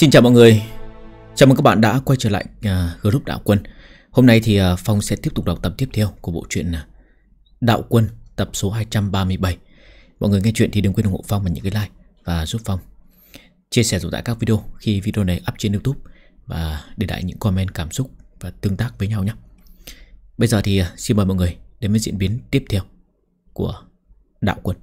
Xin chào mọi người Chào mừng các bạn đã quay trở lại uh, group Đạo Quân Hôm nay thì uh, Phong sẽ tiếp tục đọc tập tiếp theo của bộ truyện uh, Đạo Quân tập số 237 Mọi người nghe chuyện thì đừng quên ủng hộ Phong bằng những cái like và giúp Phong Chia sẻ rộng rãi các video khi video này up trên Youtube Và để lại những comment cảm xúc và tương tác với nhau nhé Bây giờ thì uh, xin mời mọi người đến với diễn biến tiếp theo của Đạo Quân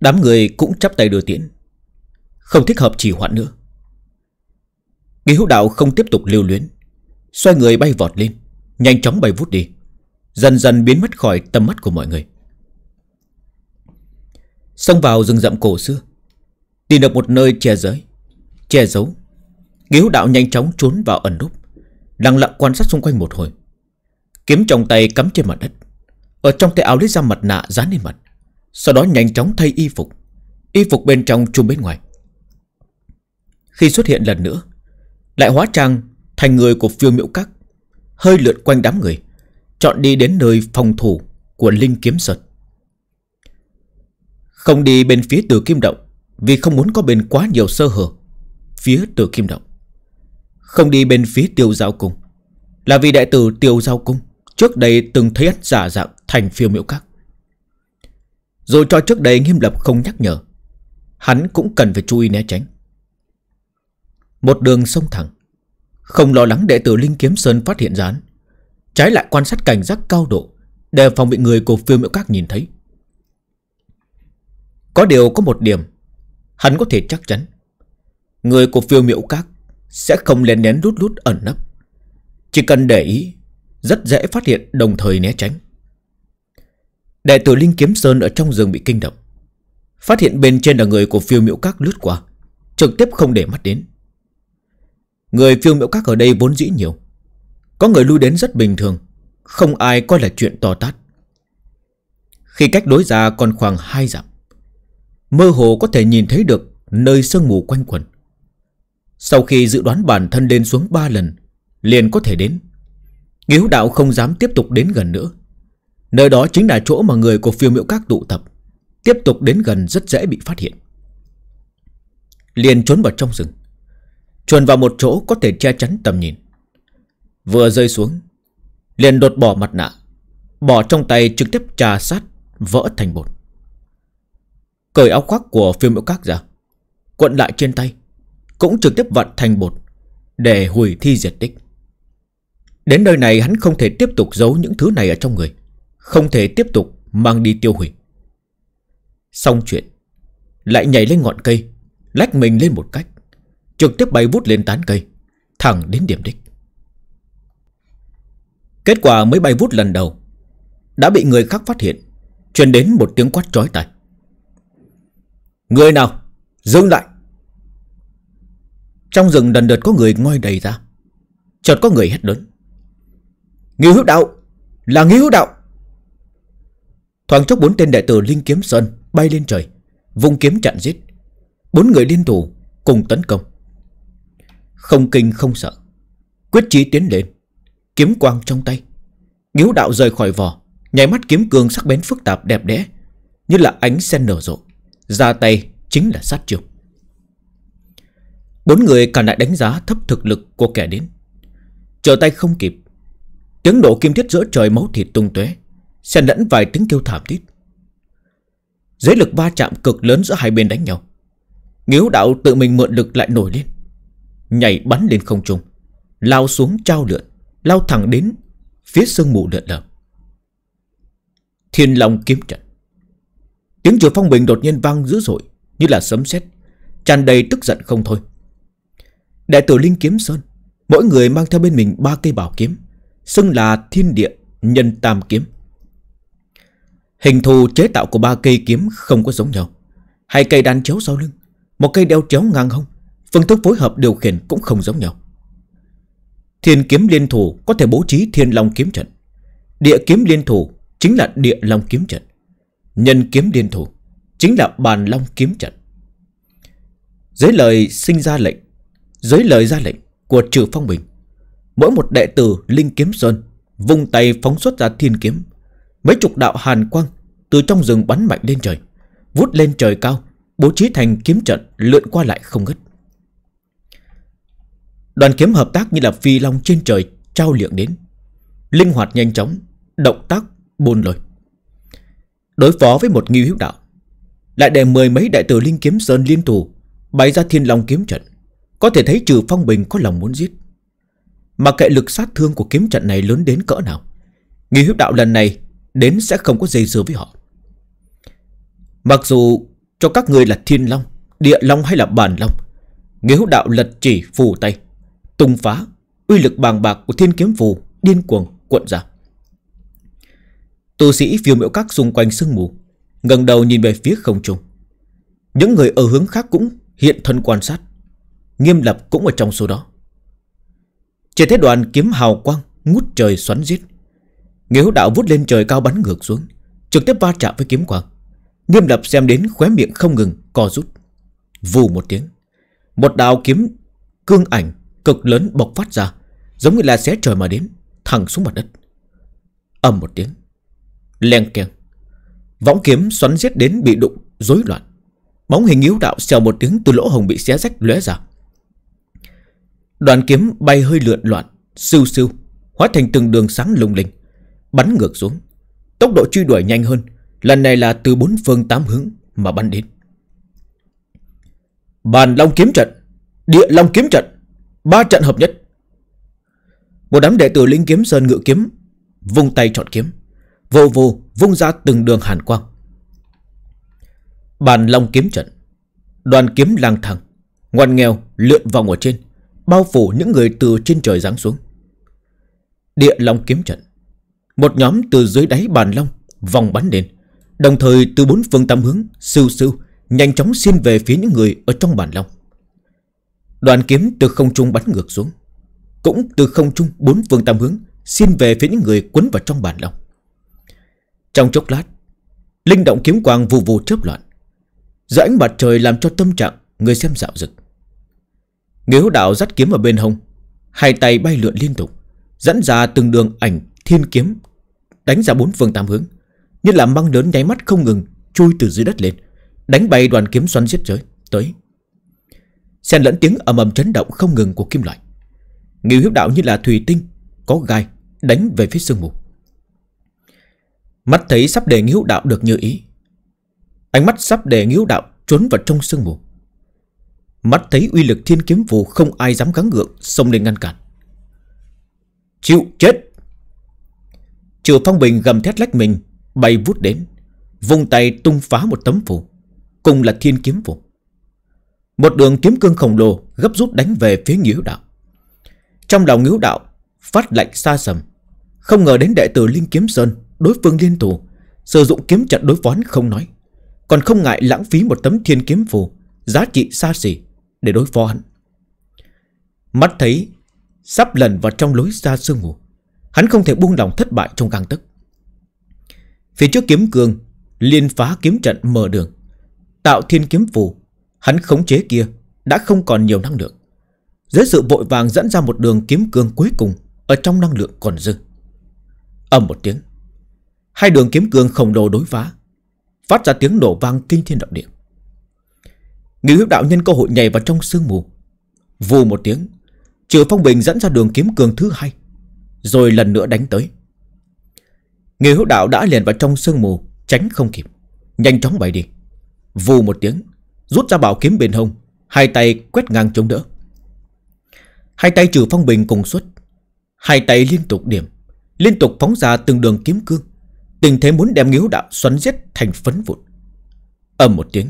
Đám người cũng chắp tay đưa tiễn Không thích hợp trì hoãn nữa Nghi hữu đạo không tiếp tục lưu luyến Xoay người bay vọt lên Nhanh chóng bay vút đi Dần dần biến mất khỏi tầm mắt của mọi người Xông vào rừng rậm cổ xưa Tìm được một nơi che giới Che giấu Nghi hữu đạo nhanh chóng trốn vào ẩn núp Lặng lặng quan sát xung quanh một hồi Kiếm trong tay cắm trên mặt đất Ở trong tay áo lấy ra mặt nạ dán lên mặt sau đó nhanh chóng thay y phục Y phục bên trong chung bên ngoài Khi xuất hiện lần nữa Lại hóa trang thành người của phiêu miễu các Hơi lượn quanh đám người Chọn đi đến nơi phòng thủ Của Linh Kiếm Sơn Không đi bên phía từ kim động Vì không muốn có bên quá nhiều sơ hở Phía từ kim động Không đi bên phía tiêu giao cung Là vì đại tử tiêu giao cung Trước đây từng thấy hắn giả dạng thành phiêu miễu các dù cho trước đây nghiêm lập không nhắc nhở Hắn cũng cần phải chú ý né tránh Một đường sông thẳng Không lo lắng đệ tử Linh Kiếm Sơn phát hiện ra Trái lại quan sát cảnh giác cao độ Đề phòng bị người của phiêu miễu các nhìn thấy Có điều có một điểm Hắn có thể chắc chắn Người của phiêu miễu các Sẽ không lén nén rút rút ẩn nấp Chỉ cần để ý Rất dễ phát hiện đồng thời né tránh Đệ tử Linh Kiếm Sơn ở trong rừng bị kinh động Phát hiện bên trên là người của phiêu miễu các lướt qua Trực tiếp không để mắt đến Người phiêu miễu các ở đây vốn dĩ nhiều Có người lui đến rất bình thường Không ai coi là chuyện to tát Khi cách đối ra còn khoảng 2 dặm Mơ hồ có thể nhìn thấy được Nơi sương mù quanh quần Sau khi dự đoán bản thân lên xuống 3 lần Liền có thể đến Nghiếu đạo không dám tiếp tục đến gần nữa Nơi đó chính là chỗ mà người của phiêu miễu các tụ tập Tiếp tục đến gần rất dễ bị phát hiện Liền trốn vào trong rừng Chuồn vào một chỗ có thể che chắn tầm nhìn Vừa rơi xuống Liền đột bỏ mặt nạ Bỏ trong tay trực tiếp trà sát Vỡ thành bột Cởi áo khoác của phiêu miễu các ra Cuộn lại trên tay Cũng trực tiếp vặn thành bột Để hủy thi diệt tích Đến nơi này hắn không thể tiếp tục giấu những thứ này ở trong người không thể tiếp tục mang đi tiêu hủy Xong chuyện Lại nhảy lên ngọn cây Lách mình lên một cách Trực tiếp bay vút lên tán cây Thẳng đến điểm đích Kết quả mới bay vút lần đầu Đã bị người khác phát hiện Truyền đến một tiếng quát trói tai Người nào Dừng lại Trong rừng đần đợt có người ngoi đầy ra Chợt có người hét lớn Nghiêu hữu đạo Là nghiêu hữu đạo Thoáng chốc bốn tên đệ tử Linh Kiếm Sơn bay lên trời, vung kiếm chặn giết. Bốn người liên thủ cùng tấn công. Không kinh không sợ, quyết chí tiến lên, kiếm quang trong tay. Nhíu đạo rời khỏi vỏ, nhảy mắt kiếm cường sắc bén phức tạp đẹp đẽ, như là ánh sen nở rộ, ra tay chính là sát chiêu. Bốn người càng lại đánh giá thấp thực lực của kẻ đến. Trở tay không kịp, tiếng độ kim thiết giữa trời máu thịt tung tóe xen lẫn vài tiếng kêu thảm thiết. Dưới lực va chạm cực lớn giữa hai bên đánh nhau, Nghiếu đạo tự mình mượn lực lại nổi lên, nhảy bắn lên không trung, lao xuống trao lượn, lao thẳng đến phía sương mù lượn lờ. Thiên Long kiếm trận. Tiếng chùa phong bình đột nhiên vang dữ dội như là sấm sét, tràn đầy tức giận không thôi. Đại tử Linh Kiếm Sơn, mỗi người mang theo bên mình ba cây bảo kiếm, xưng là Thiên Địa Nhân Tam Kiếm. Hình thù chế tạo của ba cây kiếm không có giống nhau. Hai cây đan chéo sau lưng, một cây đeo chéo ngang hông, phương thức phối hợp điều khiển cũng không giống nhau. Thiên kiếm liên thủ có thể bố trí thiên long kiếm trận. Địa kiếm liên thủ chính là địa long kiếm trận. Nhân kiếm liên thủ chính là bàn long kiếm trận. Dưới lời sinh ra lệnh, dưới lời ra lệnh của Trừ Phong Bình, mỗi một đệ tử Linh Kiếm Sơn vung tay phóng xuất ra thiên kiếm, Mấy chục đạo hàn quang từ trong rừng bắn mạnh lên trời, vút lên trời cao, bố trí thành kiếm trận lượn qua lại không ngất. Đoàn kiếm hợp tác như là phi long trên trời trao liệng đến, linh hoạt nhanh chóng, động tác buôn lôi. Đối phó với một nghi hữu đạo, lại để mười mấy đại tử linh kiếm sơn liên thủ bày ra thiên long kiếm trận, có thể thấy trừ phong bình có lòng muốn giết. Mà kệ lực sát thương của kiếm trận này lớn đến cỡ nào, nghi hữu đạo lần này Đến sẽ không có dây dưa với họ Mặc dù cho các người là thiên long Địa long hay là bản long Nghiếu đạo lật chỉ phù tay Tung phá Uy lực bàng bạc của thiên kiếm phù Điên cuồng cuộn ra Tu sĩ phiêu miễu các xung quanh sương mù ngẩng đầu nhìn về phía không trung Những người ở hướng khác cũng hiện thân quan sát Nghiêm lập cũng ở trong số đó Chỉ thấy đoàn kiếm hào quang Ngút trời xoắn giết Người đạo vút lên trời cao bắn ngược xuống Trực tiếp va chạm với kiếm quang Nghiêm lập xem đến khóe miệng không ngừng Co rút Vù một tiếng Một đạo kiếm cương ảnh cực lớn bộc phát ra Giống như là xé trời mà đến Thẳng xuống mặt đất ầm một tiếng Leng keng Võng kiếm xoắn giết đến bị đụng rối loạn Bóng hình yếu đạo xèo một tiếng từ lỗ hồng bị xé rách lóe ra Đoàn kiếm bay hơi lượn loạn Siêu siêu Hóa thành từng đường sáng lung linh bắn ngược xuống. Tốc độ truy đuổi nhanh hơn, lần này là từ bốn phương tám hướng mà bắn đến. Bàn Long kiếm trận, Địa Long kiếm trận, ba trận hợp nhất. Một đám đệ tử linh kiếm sơn ngự kiếm, vung tay chọn kiếm, vô vô vung ra từng đường hàn quang. Bàn Long kiếm trận, đoàn kiếm lang thang, ngoan nghèo lượn vòng ở trên, bao phủ những người từ trên trời giáng xuống. Địa Long kiếm trận, một nhóm từ dưới đáy bàn long Vòng bắn lên Đồng thời từ bốn phương tám hướng Sưu sưu Nhanh chóng xin về phía những người ở trong bàn long Đoàn kiếm từ không trung bắn ngược xuống Cũng từ không trung bốn phương tám hướng Xin về phía những người quấn vào trong bàn long Trong chốc lát Linh động kiếm quang vù vù chớp loạn Giữa ánh mặt trời làm cho tâm trạng Người xem dạo dực Người đạo dắt kiếm ở bên hông Hai tay bay lượn liên tục Dẫn ra từng đường ảnh thiên kiếm đánh ra bốn phương tám hướng, như là măng lớn nháy mắt không ngừng chui từ dưới đất lên, đánh bay đoàn kiếm xoắn giết trời tới. Xen lẫn tiếng ầm ầm chấn động không ngừng của kim loại. Ngưu hiếp đạo như là thủy tinh có gai đánh về phía sương mù. Mắt thấy sắp đề Ngưu đạo được như ý. Ánh mắt sắp đề Ngưu đạo trốn vào trong sương mù. Mắt thấy uy lực thiên kiếm phù không ai dám gắng gượng xông lên ngăn cản. Chịu chết! Trừ phong bình gầm thét lách mình Bay vút đến Vùng tay tung phá một tấm phủ Cùng là thiên kiếm phủ Một đường kiếm cương khổng lồ Gấp rút đánh về phía nghiếu đạo Trong lòng nghiếu đạo Phát lạnh xa sầm Không ngờ đến đệ tử Linh Kiếm Sơn Đối phương liên thủ Sử dụng kiếm trận đối phó không nói Còn không ngại lãng phí một tấm thiên kiếm phù Giá trị xa xỉ Để đối phó hắn Mắt thấy Sắp lần vào trong lối ra sương ngủ Hắn không thể buông lòng thất bại trong căng tức Phía trước kiếm cương Liên phá kiếm trận mở đường Tạo thiên kiếm phù Hắn khống chế kia Đã không còn nhiều năng lượng Dưới sự vội vàng dẫn ra một đường kiếm cương cuối cùng Ở trong năng lượng còn dư Âm một tiếng Hai đường kiếm cương khổng lồ đối phá Phát ra tiếng nổ vang kinh thiên động địa Nghi huyết đạo nhân cơ hội nhảy vào trong sương mù Vù một tiếng Trừ phong bình dẫn ra đường kiếm cường thứ hai rồi lần nữa đánh tới Người hữu đạo đã liền vào trong sương mù Tránh không kịp Nhanh chóng bay đi Vù một tiếng Rút ra bảo kiếm bên hông Hai tay quét ngang chống đỡ Hai tay trừ phong bình cùng xuất Hai tay liên tục điểm Liên tục phóng ra từng đường kiếm cương Tình thế muốn đem nghiếu đạo xoắn giết thành phấn vụn ầm một tiếng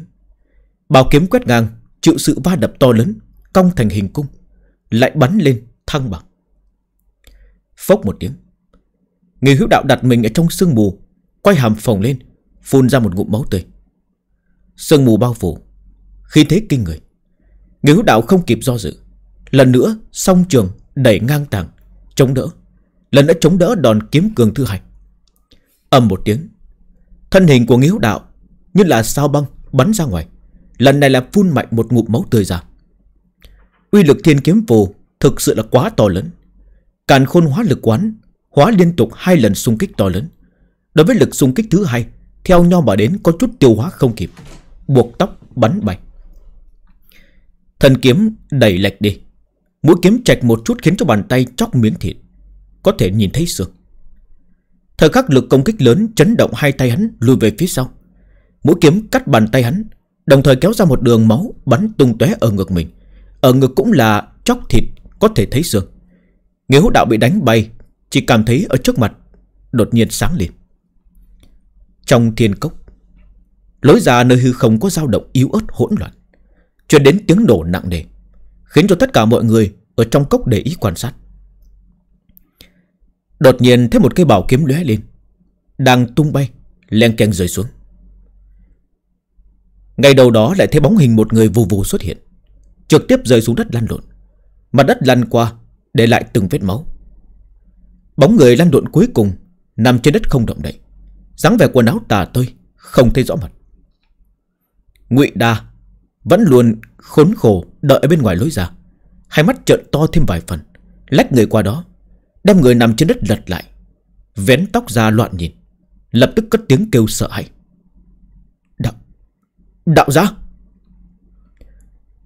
Bảo kiếm quét ngang Chịu sự va đập to lớn Cong thành hình cung Lại bắn lên thăng bằng Phốc một tiếng Người hữu đạo đặt mình ở trong sương mù Quay hàm phồng lên Phun ra một ngụm máu tươi Sương mù bao phủ Khi thế kinh người Người hữu đạo không kịp do dự Lần nữa song trường đẩy ngang tàng Chống đỡ Lần nữa chống đỡ đòn kiếm cường thứ hai âm một tiếng Thân hình của người hữu đạo Như là sao băng bắn ra ngoài Lần này là phun mạnh một ngụm máu tươi ra Uy lực thiên kiếm phù Thực sự là quá to lớn Càn khôn hóa lực quán Hóa liên tục hai lần xung kích to lớn Đối với lực xung kích thứ hai Theo nhau mà đến có chút tiêu hóa không kịp Buộc tóc bắn bay Thần kiếm đẩy lệch đi Mũi kiếm chạch một chút khiến cho bàn tay chóc miếng thịt Có thể nhìn thấy xương Thời khắc lực công kích lớn chấn động hai tay hắn lùi về phía sau Mũi kiếm cắt bàn tay hắn Đồng thời kéo ra một đường máu bắn tung tóe ở ngực mình Ở ngực cũng là chóc thịt có thể thấy xương Người hữu đạo bị đánh bay Chỉ cảm thấy ở trước mặt Đột nhiên sáng lên Trong thiên cốc Lối ra nơi hư không có dao động yếu ớt hỗn loạn Chuyển đến tiếng nổ nặng nề Khiến cho tất cả mọi người Ở trong cốc để ý quan sát Đột nhiên thấy một cây bảo kiếm lóe lên Đang tung bay len keng rơi xuống Ngay đầu đó lại thấy bóng hình một người vù vù xuất hiện Trực tiếp rơi xuống đất lăn lộn mặt đất lăn qua để lại từng vết máu Bóng người lăn lộn cuối cùng Nằm trên đất không động đậy dáng vẻ quần áo tà tơi Không thấy rõ mặt Ngụy Đa Vẫn luôn khốn khổ đợi ở bên ngoài lối ra Hai mắt trợn to thêm vài phần Lách người qua đó Đem người nằm trên đất lật lại Vén tóc ra loạn nhìn Lập tức cất tiếng kêu sợ hãi Đạo Đạo giá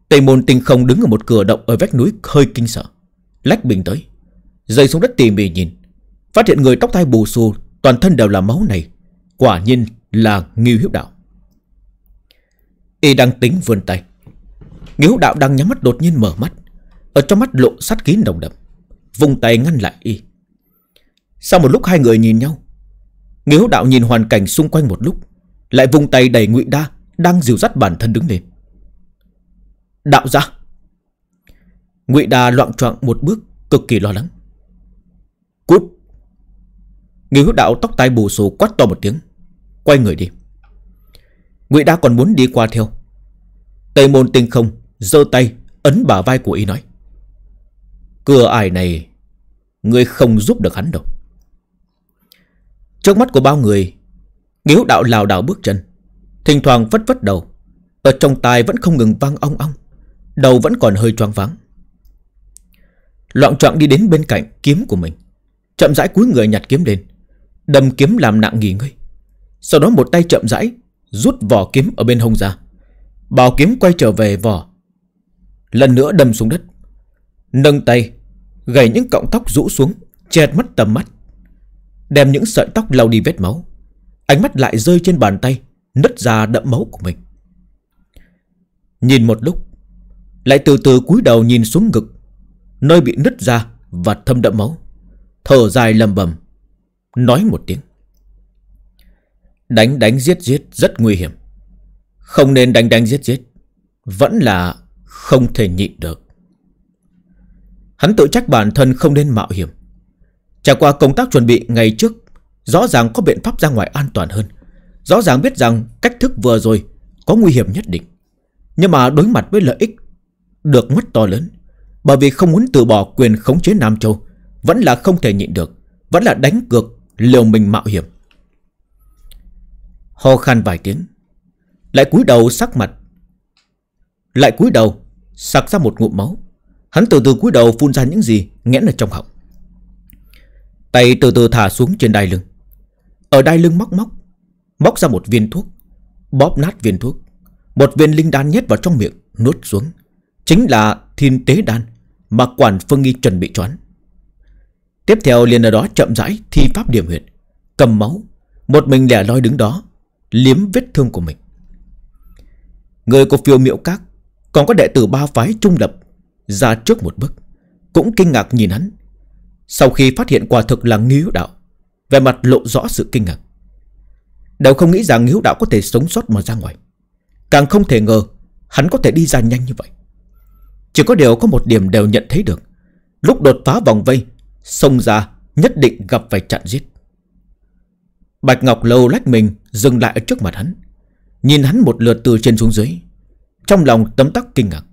Tây môn tinh không đứng ở một cửa động Ở vách núi hơi kinh sợ Lách bình tới Rơi xuống đất tỉ mỉ nhìn Phát hiện người tóc tai bù xù Toàn thân đều là máu này Quả nhiên là Nghiêu Hiếu Đạo Y đang tính vươn tay Nghiêu Đạo đang nhắm mắt đột nhiên mở mắt Ở trong mắt lộ sát khí đồng đậm Vùng tay ngăn lại Y Sau một lúc hai người nhìn nhau Nghiêu Đạo nhìn hoàn cảnh xung quanh một lúc Lại vùng tay đẩy ngụy đa Đang dìu dắt bản thân đứng lên Đạo gia. Ngụy Đà loạn trọng một bước Cực kỳ lo lắng Cút Người hữu đạo tóc tai bù xù quát to một tiếng Quay người đi Ngụy Đa còn muốn đi qua theo Tây môn tinh không giơ tay Ấn bả vai của y nói Cửa ải này Ngươi không giúp được hắn đâu Trước mắt của bao người Người hữu đạo lào đảo bước chân Thỉnh thoảng vất vất đầu Ở trong tai vẫn không ngừng vang ong ong Đầu vẫn còn hơi choáng váng Loạn trọng đi đến bên cạnh kiếm của mình Chậm rãi cúi người nhặt kiếm lên Đâm kiếm làm nặng nghỉ ngơi Sau đó một tay chậm rãi Rút vỏ kiếm ở bên hông ra Bảo kiếm quay trở về vỏ Lần nữa đâm xuống đất Nâng tay gảy những cọng tóc rũ xuống che mất tầm mắt Đem những sợi tóc lau đi vết máu Ánh mắt lại rơi trên bàn tay Nứt ra đẫm máu của mình Nhìn một lúc Lại từ từ cúi đầu nhìn xuống ngực Nơi bị nứt ra và thâm đẫm máu Thở dài lầm bầm Nói một tiếng Đánh đánh giết giết rất nguy hiểm Không nên đánh đánh giết giết Vẫn là không thể nhịn được Hắn tự trách bản thân không nên mạo hiểm Trải qua công tác chuẩn bị ngày trước Rõ ràng có biện pháp ra ngoài an toàn hơn Rõ ràng biết rằng cách thức vừa rồi Có nguy hiểm nhất định Nhưng mà đối mặt với lợi ích Được mất to lớn bởi vì không muốn từ bỏ quyền khống chế Nam Châu Vẫn là không thể nhịn được Vẫn là đánh cược liều mình mạo hiểm Ho khan vài tiếng Lại cúi đầu sắc mặt Lại cúi đầu Sặc ra một ngụm máu Hắn từ từ cúi đầu phun ra những gì nghẽn ở trong họng Tay từ từ thả xuống trên đai lưng Ở đai lưng móc móc Móc ra một viên thuốc Bóp nát viên thuốc Một viên linh đan nhét vào trong miệng Nuốt xuống Chính là thiên tế đan mà quản Phương Nghi chuẩn bị choán Tiếp theo liền ở đó chậm rãi Thi pháp điểm huyệt Cầm máu Một mình lẻ loi đứng đó Liếm vết thương của mình Người của phiêu miệu các Còn có đệ tử ba phái trung lập Ra trước một bước Cũng kinh ngạc nhìn hắn Sau khi phát hiện quả thực là nghi đạo Về mặt lộ rõ sự kinh ngạc Đều không nghĩ rằng hiếu đạo có thể sống sót mà ra ngoài Càng không thể ngờ Hắn có thể đi ra nhanh như vậy chỉ có điều có một điểm đều nhận thấy được Lúc đột phá vòng vây Xông ra nhất định gặp phải chặn giết Bạch Ngọc Lâu lách mình Dừng lại ở trước mặt hắn Nhìn hắn một lượt từ trên xuống dưới Trong lòng tấm tắc kinh ngạc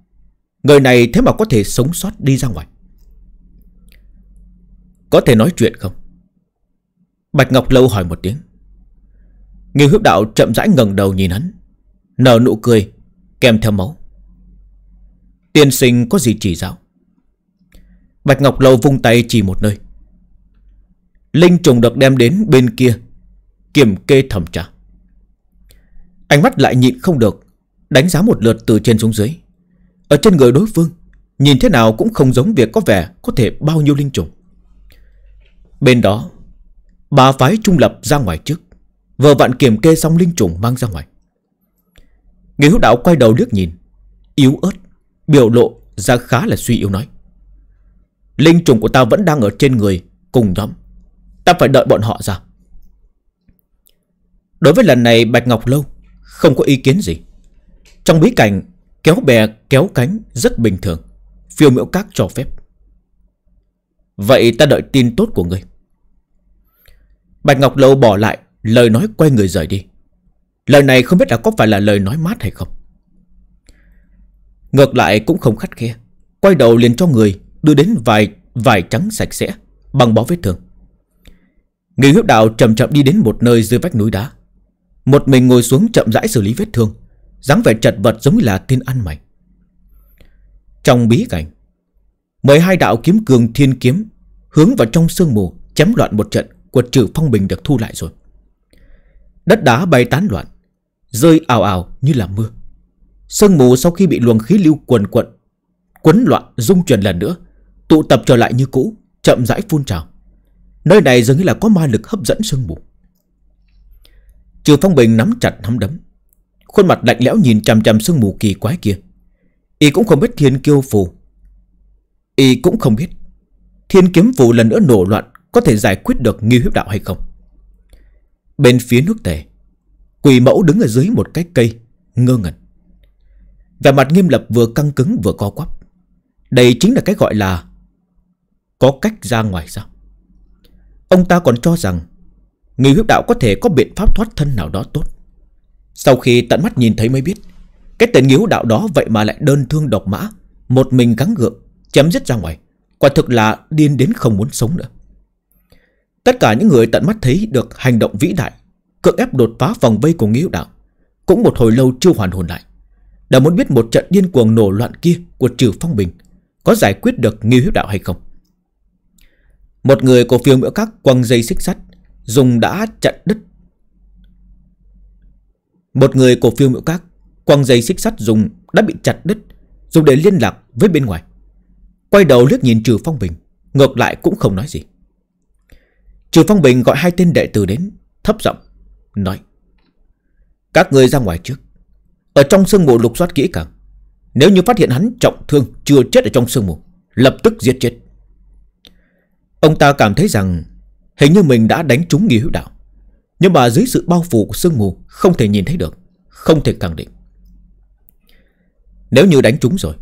Người này thế mà có thể sống sót đi ra ngoài Có thể nói chuyện không? Bạch Ngọc Lâu hỏi một tiếng Nghiêu hước đạo chậm rãi ngẩng đầu nhìn hắn Nở nụ cười Kèm theo máu Tiên sinh có gì chỉ giáo Bạch Ngọc Lâu vung tay chỉ một nơi Linh trùng được đem đến bên kia Kiểm kê thẩm tra Ánh mắt lại nhịn không được Đánh giá một lượt từ trên xuống dưới Ở trên người đối phương Nhìn thế nào cũng không giống việc có vẻ Có thể bao nhiêu linh trùng Bên đó Bà phái trung lập ra ngoài trước Vợ vạn kiểm kê xong linh trùng mang ra ngoài Người hữu đạo quay đầu liếc nhìn Yếu ớt Biểu lộ ra khá là suy yếu nói Linh trùng của ta vẫn đang ở trên người Cùng nhóm Ta phải đợi bọn họ ra Đối với lần này Bạch Ngọc Lâu Không có ý kiến gì Trong bí cảnh kéo bè kéo cánh Rất bình thường Phiêu miễu các cho phép Vậy ta đợi tin tốt của ngươi Bạch Ngọc Lâu bỏ lại Lời nói quay người rời đi Lời này không biết đã có phải là lời nói mát hay không Ngược lại cũng không khách khe Quay đầu liền cho người Đưa đến vài vài trắng sạch sẽ Bằng bó vết thương Người huyết đạo chậm chậm đi đến một nơi dưới vách núi đá Một mình ngồi xuống chậm rãi xử lý vết thương dáng vẻ chật vật giống như là tiên ăn mày Trong bí cảnh mười hai đạo kiếm cường thiên kiếm Hướng vào trong sương mù Chém loạn một trận quật trừ phong bình được thu lại rồi Đất đá bay tán loạn Rơi ảo ảo như là mưa Sương mù sau khi bị luồng khí lưu quần quận Quấn loạn dung chuyển lần nữa Tụ tập trở lại như cũ Chậm rãi phun trào Nơi này dường như là có ma lực hấp dẫn sương mù Trừ Phong Bình nắm chặt nắm đấm Khuôn mặt lạnh lẽo nhìn chằm chằm sương mù kỳ quái kia Y cũng không biết thiên kiêu phù Y cũng không biết Thiên kiếm phù lần nữa nổ loạn Có thể giải quyết được nghi huyết đạo hay không Bên phía nước tề quỳ mẫu đứng ở dưới một cái cây Ngơ ngẩn Vẻ mặt nghiêm lập vừa căng cứng vừa co quắp Đây chính là cái gọi là Có cách ra ngoài sao Ông ta còn cho rằng Người huyết đạo có thể có biện pháp thoát thân nào đó tốt Sau khi tận mắt nhìn thấy mới biết Cái tên nghiếu đạo đó vậy mà lại đơn thương độc mã Một mình gắng gượng Chém giết ra ngoài Quả thực là điên đến không muốn sống nữa Tất cả những người tận mắt thấy được hành động vĩ đại Cưỡng ép đột phá vòng vây của nghiếu đạo Cũng một hồi lâu chưa hoàn hồn lại đã muốn biết một trận điên cuồng nổ loạn kia Của Trừ Phong Bình Có giải quyết được nghi huyết đạo hay không Một người của phiêu miễu các quăng dây xích sắt Dùng đã chặn đứt Một người của phiêu miễu các Quăng dây xích sắt dùng đã bị chặt đứt Dùng để liên lạc với bên ngoài Quay đầu liếc nhìn Trừ Phong Bình Ngược lại cũng không nói gì Trừ Phong Bình gọi hai tên đệ tử đến Thấp giọng Nói Các người ra ngoài trước ở trong sương mù lục soát kỹ càng Nếu như phát hiện hắn trọng thương Chưa chết ở trong sương mù Lập tức giết chết Ông ta cảm thấy rằng Hình như mình đã đánh trúng nghi hữu đạo Nhưng mà dưới sự bao phủ của sương mù Không thể nhìn thấy được Không thể khẳng định Nếu như đánh trúng rồi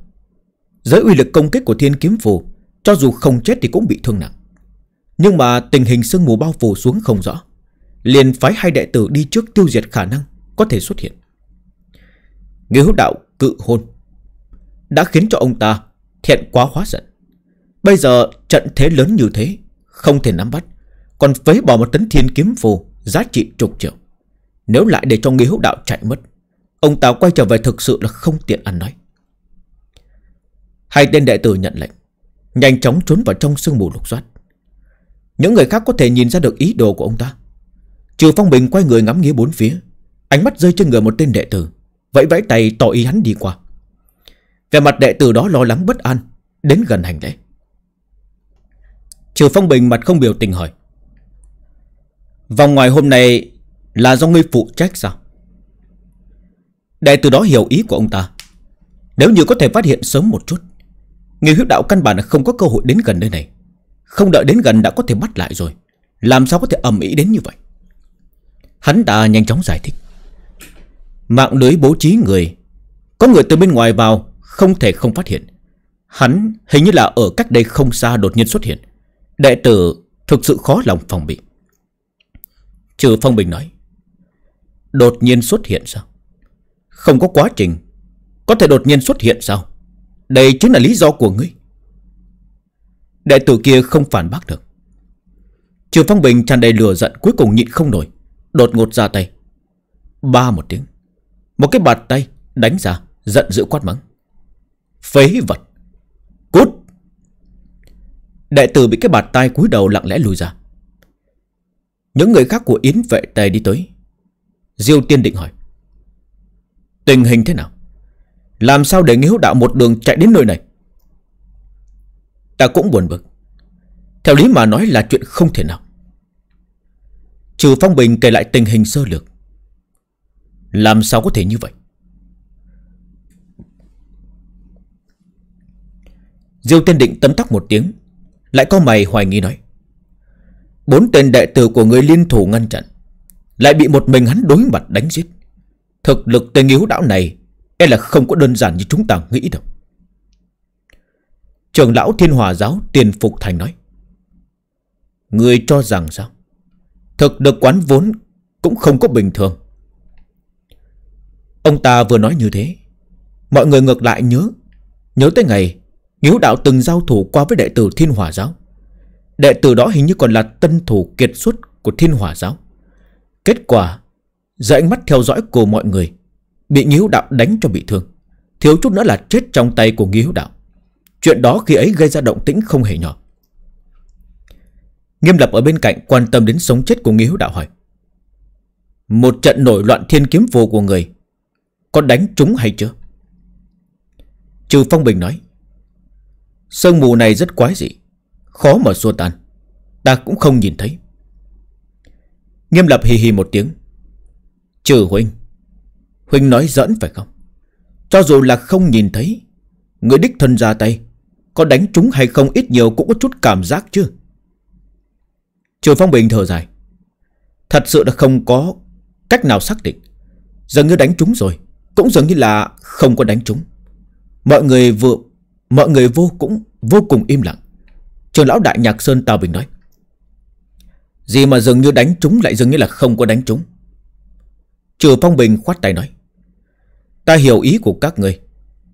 Giới uy lực công kích của thiên kiếm phù Cho dù không chết thì cũng bị thương nặng Nhưng mà tình hình sương mù bao phủ xuống không rõ Liền phái hai đệ tử đi trước tiêu diệt khả năng Có thể xuất hiện Người hữu đạo cự hôn Đã khiến cho ông ta Thiện quá hóa giận Bây giờ trận thế lớn như thế Không thể nắm bắt Còn phế bỏ một tấn thiên kiếm phù Giá trị trục triệu Nếu lại để cho người hữu đạo chạy mất Ông ta quay trở về thực sự là không tiện ăn nói Hai tên đệ tử nhận lệnh Nhanh chóng trốn vào trong sương mù lục soát Những người khác có thể nhìn ra được ý đồ của ông ta Trừ phong bình quay người ngắm nghía bốn phía Ánh mắt rơi trên người một tên đệ tử Vẫy vẫy tay tỏ ý hắn đi qua Về mặt đệ tử đó lo lắng bất an Đến gần hành lễ Trừ Phong Bình mặt không biểu tình hỏi Vòng ngoài hôm nay Là do ngươi phụ trách sao Đệ tử đó hiểu ý của ông ta Nếu như có thể phát hiện sớm một chút Người huyết đạo căn bản không có cơ hội đến gần nơi này Không đợi đến gần đã có thể bắt lại rồi Làm sao có thể ầm ý đến như vậy Hắn ta nhanh chóng giải thích Mạng lưới bố trí người Có người từ bên ngoài vào Không thể không phát hiện Hắn hình như là ở cách đây không xa đột nhiên xuất hiện Đệ tử thực sự khó lòng phòng bị Trừ Phong Bình nói Đột nhiên xuất hiện sao Không có quá trình Có thể đột nhiên xuất hiện sao Đây chính là lý do của ngươi Đệ tử kia không phản bác được Trừ Phong Bình tràn đầy lửa giận Cuối cùng nhịn không nổi Đột ngột ra tay Ba một tiếng một cái bạt tay đánh ra Giận dữ quát mắng Phế vật Cút Đệ tử bị cái bạt tay cúi đầu lặng lẽ lùi ra Những người khác của Yến vệ tề đi tới Diêu tiên định hỏi Tình hình thế nào Làm sao để nghiếu đạo một đường chạy đến nơi này Ta cũng buồn bực Theo lý mà nói là chuyện không thể nào Trừ Phong Bình kể lại tình hình sơ lược làm sao có thể như vậy Diêu tiên định tấm tắc một tiếng Lại có mày hoài nghi nói Bốn tên đệ tử của người liên thủ ngăn chặn Lại bị một mình hắn đối mặt đánh giết Thực lực tên yếu đạo này E là không có đơn giản như chúng ta nghĩ đâu Trường lão thiên hòa giáo tiền phục thành nói Người cho rằng sao Thực lực quán vốn Cũng không có bình thường Ông ta vừa nói như thế Mọi người ngược lại nhớ Nhớ tới ngày Nghiếu đạo từng giao thủ qua với đệ tử thiên hỏa giáo Đệ tử đó hình như còn là tân thủ kiệt xuất của thiên hỏa giáo Kết quả Dạy ánh mắt theo dõi của mọi người Bị nghiếu đạo đánh cho bị thương Thiếu chút nữa là chết trong tay của nghiếu đạo Chuyện đó khi ấy gây ra động tĩnh không hề nhỏ Nghiêm lập ở bên cạnh quan tâm đến sống chết của nghiếu đạo hỏi Một trận nổi loạn thiên kiếm vô của người có đánh trúng hay chưa Trừ Phong Bình nói Sương mù này rất quái dị Khó mà xua tan Ta cũng không nhìn thấy Nghiêm lập hì hì một tiếng Trừ Huynh Huynh nói giỡn phải không Cho dù là không nhìn thấy Người đích thân ra tay Có đánh trúng hay không ít nhiều cũng có chút cảm giác chứ Trừ Phong Bình thở dài Thật sự là không có cách nào xác định Giờ như đánh trúng rồi cũng dường như là không có đánh chúng, Mọi người vừa mọi người vô cũng vô cùng im lặng. Trường lão Đại Nhạc Sơn Tào Bình nói: "Gì mà dường như đánh chúng lại dường như là không có đánh chúng. Trừ Phong Bình khoát tay nói: "Ta hiểu ý của các người,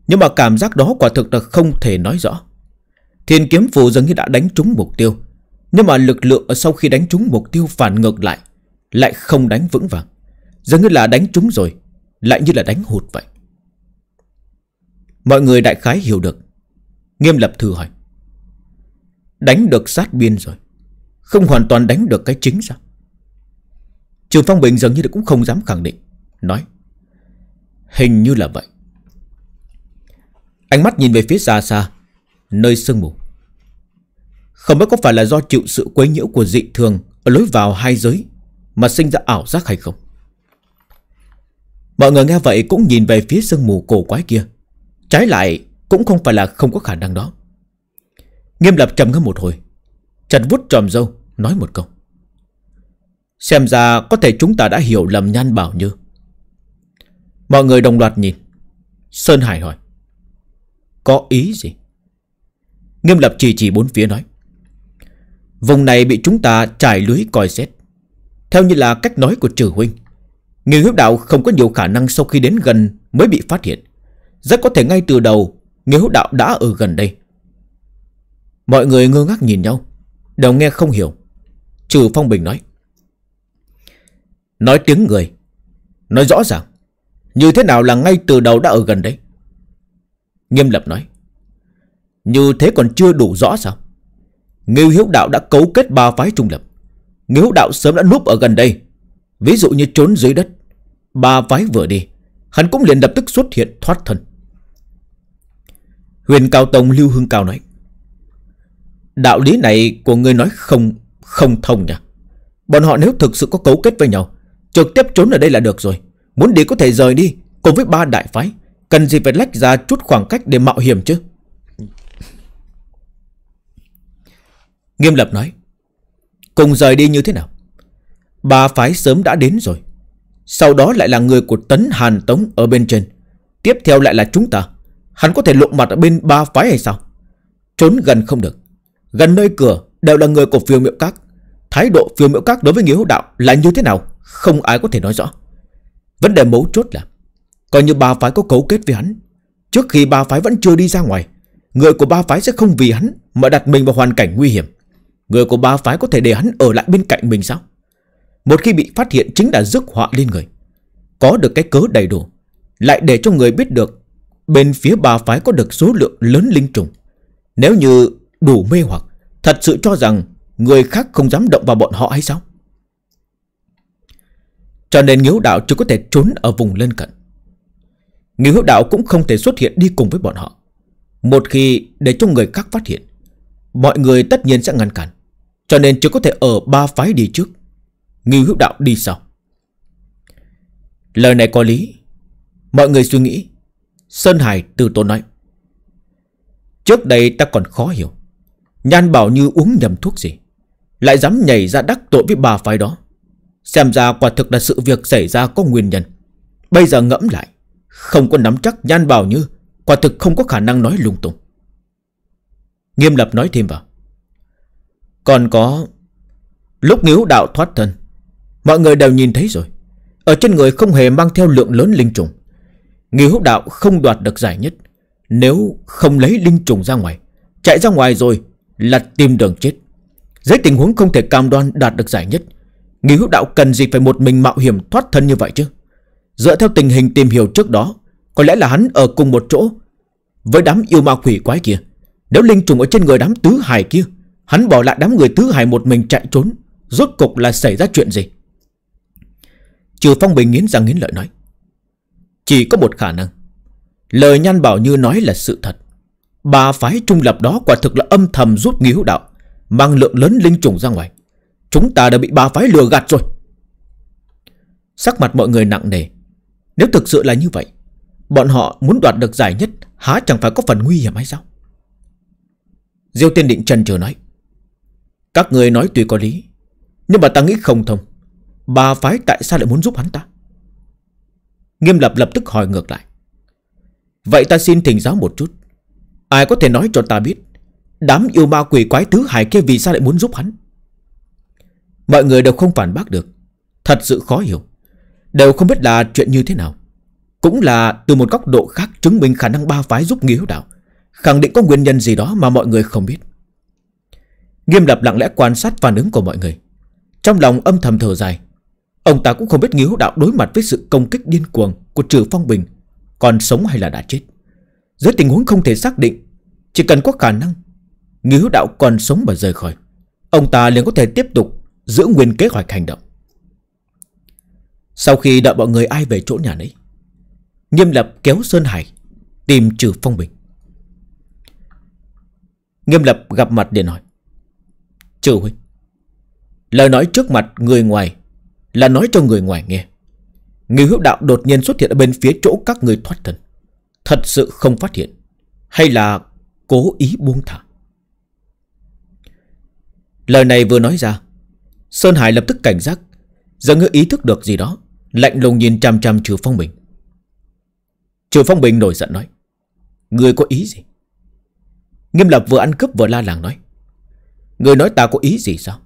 nhưng mà cảm giác đó quả thực là không thể nói rõ." Thiên kiếm phù dường như đã đánh trúng mục tiêu Nhưng mà lực lượng sau khi đánh trúng mục tiêu phản ngược lại Lại không đánh vững vàng Dường như là đánh trúng rồi lại như là đánh hụt vậy Mọi người đại khái hiểu được Nghiêm lập thư hỏi Đánh được sát biên rồi Không hoàn toàn đánh được cái chính sao Trường Phong Bình dường như cũng không dám khẳng định Nói Hình như là vậy Ánh mắt nhìn về phía xa xa Nơi sương mù Không biết có phải là do chịu sự quấy nhiễu của dị thường Ở lối vào hai giới Mà sinh ra ảo giác hay không Mọi người nghe vậy cũng nhìn về phía sương mù cổ quái kia Trái lại cũng không phải là không có khả năng đó Nghiêm lập trầm ngâm một hồi chặt vút tròm dâu Nói một câu Xem ra có thể chúng ta đã hiểu lầm nhan bảo như Mọi người đồng loạt nhìn Sơn Hải hỏi Có ý gì Nghiêm lập chỉ chỉ bốn phía nói Vùng này bị chúng ta trải lưới coi xét Theo như là cách nói của trừ huynh Người huyết đạo không có nhiều khả năng sau khi đến gần mới bị phát hiện. Rất có thể ngay từ đầu, người huyết đạo đã ở gần đây. Mọi người ngơ ngác nhìn nhau, đều nghe không hiểu. Trừ Phong Bình nói. Nói tiếng người, nói rõ ràng, như thế nào là ngay từ đầu đã ở gần đây? Nghiêm lập nói. Như thế còn chưa đủ rõ sao? Nghiêu hiếu đạo đã cấu kết ba phái trung lập. Nghiêu đạo sớm đã núp ở gần đây Ví dụ như trốn dưới đất Ba phái vừa đi Hắn cũng liền lập tức xuất hiện thoát thân Huyền Cao Tông Lưu Hưng Cao nói Đạo lý này của ngươi nói không Không thông nha Bọn họ nếu thực sự có cấu kết với nhau Trực tiếp trốn ở đây là được rồi Muốn đi có thể rời đi Cùng với ba đại phái Cần gì phải lách ra chút khoảng cách để mạo hiểm chứ Nghiêm lập nói Cùng rời đi như thế nào Ba phái sớm đã đến rồi Sau đó lại là người của tấn Hàn Tống ở bên trên Tiếp theo lại là chúng ta Hắn có thể lộ mặt ở bên ba phái hay sao Trốn gần không được Gần nơi cửa đều là người của phiêu miệu các Thái độ phiêu miệu các đối với nghĩa hữu đạo là như thế nào Không ai có thể nói rõ Vấn đề mấu chốt là Coi như ba phái có cấu kết với hắn Trước khi ba phái vẫn chưa đi ra ngoài Người của ba phái sẽ không vì hắn Mà đặt mình vào hoàn cảnh nguy hiểm Người của ba phái có thể để hắn ở lại bên cạnh mình sao một khi bị phát hiện chính đã rước họa lên người Có được cái cớ đầy đủ Lại để cho người biết được Bên phía bà phái có được số lượng lớn linh trùng Nếu như đủ mê hoặc Thật sự cho rằng Người khác không dám động vào bọn họ hay sao Cho nên nghiếu đạo chưa có thể trốn ở vùng lân cận Nghiếu đạo cũng không thể xuất hiện đi cùng với bọn họ Một khi để cho người khác phát hiện Mọi người tất nhiên sẽ ngăn cản Cho nên chưa có thể ở ba phái đi trước Ngưu hữu đạo đi sau Lời này có lý Mọi người suy nghĩ Sơn Hải từ tốn nói Trước đây ta còn khó hiểu Nhan Bảo Như uống nhầm thuốc gì Lại dám nhảy ra đắc tội với bà phái đó Xem ra quả thực là sự việc xảy ra có nguyên nhân Bây giờ ngẫm lại Không có nắm chắc Nhan Bảo Như Quả thực không có khả năng nói lung tung Nghiêm lập nói thêm vào Còn có Lúc nghiếu đạo thoát thân Mọi người đều nhìn thấy rồi Ở trên người không hề mang theo lượng lớn linh trùng Nghi húc đạo không đoạt được giải nhất Nếu không lấy linh trùng ra ngoài Chạy ra ngoài rồi là tìm đường chết Dưới tình huống không thể cam đoan đạt được giải nhất Nghi húc đạo cần gì phải một mình mạo hiểm thoát thân như vậy chứ Dựa theo tình hình tìm hiểu trước đó Có lẽ là hắn ở cùng một chỗ Với đám yêu ma quỷ quái kia Nếu linh trùng ở trên người đám tứ hài kia Hắn bỏ lại đám người tứ hài một mình chạy trốn Rốt cục là xảy ra chuyện gì Trừ Phong Bình nghiến răng nghiến lợi nói. Chỉ có một khả năng. Lời Nhan Bảo Như nói là sự thật. Bà phái trung lập đó quả thực là âm thầm giúp nghi hữu đạo, mang lượng lớn linh trùng ra ngoài. Chúng ta đã bị bà phái lừa gạt rồi. Sắc mặt mọi người nặng nề. Nếu thực sự là như vậy, bọn họ muốn đoạt được giải nhất há chẳng phải có phần nguy hiểm hay sao? Diêu Tiên Định trần chờ nói. Các người nói tuy có lý, nhưng mà ta nghĩ không thông. Bà phái tại sao lại muốn giúp hắn ta Nghiêm lập lập tức hỏi ngược lại Vậy ta xin thỉnh giáo một chút Ai có thể nói cho ta biết Đám yêu ma quỷ quái tứ hải kia vì sao lại muốn giúp hắn Mọi người đều không phản bác được Thật sự khó hiểu Đều không biết là chuyện như thế nào Cũng là từ một góc độ khác Chứng minh khả năng ba phái giúp nghi hiếu đạo Khẳng định có nguyên nhân gì đó mà mọi người không biết Nghiêm lập lặng lẽ quan sát phản ứng của mọi người Trong lòng âm thầm thở dài Ông ta cũng không biết Nghi Hữu Đạo đối mặt với sự công kích điên cuồng của Trừ Phong Bình Còn sống hay là đã chết Dưới tình huống không thể xác định Chỉ cần có khả năng Nghi Hữu Đạo còn sống và rời khỏi Ông ta liền có thể tiếp tục giữ nguyên kế hoạch hành động Sau khi đợi bọn người ai về chỗ nhà nấy Nghiêm lập kéo Sơn Hải Tìm Trừ Phong Bình Nghiêm lập gặp mặt để nói Trừ Huynh Lời nói trước mặt người ngoài là nói cho người ngoài nghe. Người hữu đạo đột nhiên xuất hiện ở bên phía chỗ các người thoát thân. Thật sự không phát hiện. Hay là cố ý buông thả. Lời này vừa nói ra. Sơn Hải lập tức cảnh giác. Giờ ngươi ý thức được gì đó. Lạnh lùng nhìn chằm chằm Trừ Phong Bình. Trừ Phong Bình nổi giận nói. người có ý gì? Nghiêm lập vừa ăn cướp vừa la làng nói. người nói ta có ý gì sao?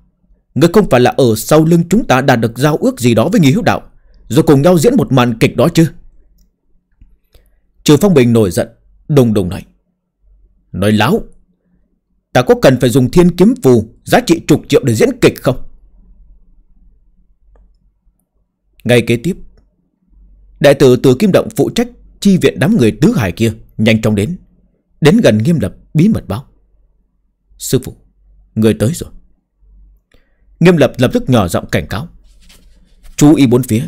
Ngươi không phải là ở sau lưng chúng ta đạt được giao ước gì đó với người hữu đạo Rồi cùng nhau diễn một màn kịch đó chứ Trường Phong Bình nổi giận Đùng đùng nói Nói láo Ta có cần phải dùng thiên kiếm phù Giá trị chục triệu để diễn kịch không Ngày kế tiếp Đại tử từ Kim Động phụ trách Chi viện đám người tứ hải kia Nhanh chóng đến Đến gần nghiêm lập bí mật báo Sư phụ Người tới rồi Nghiêm lập lập tức nhỏ giọng cảnh cáo Chú ý bốn phía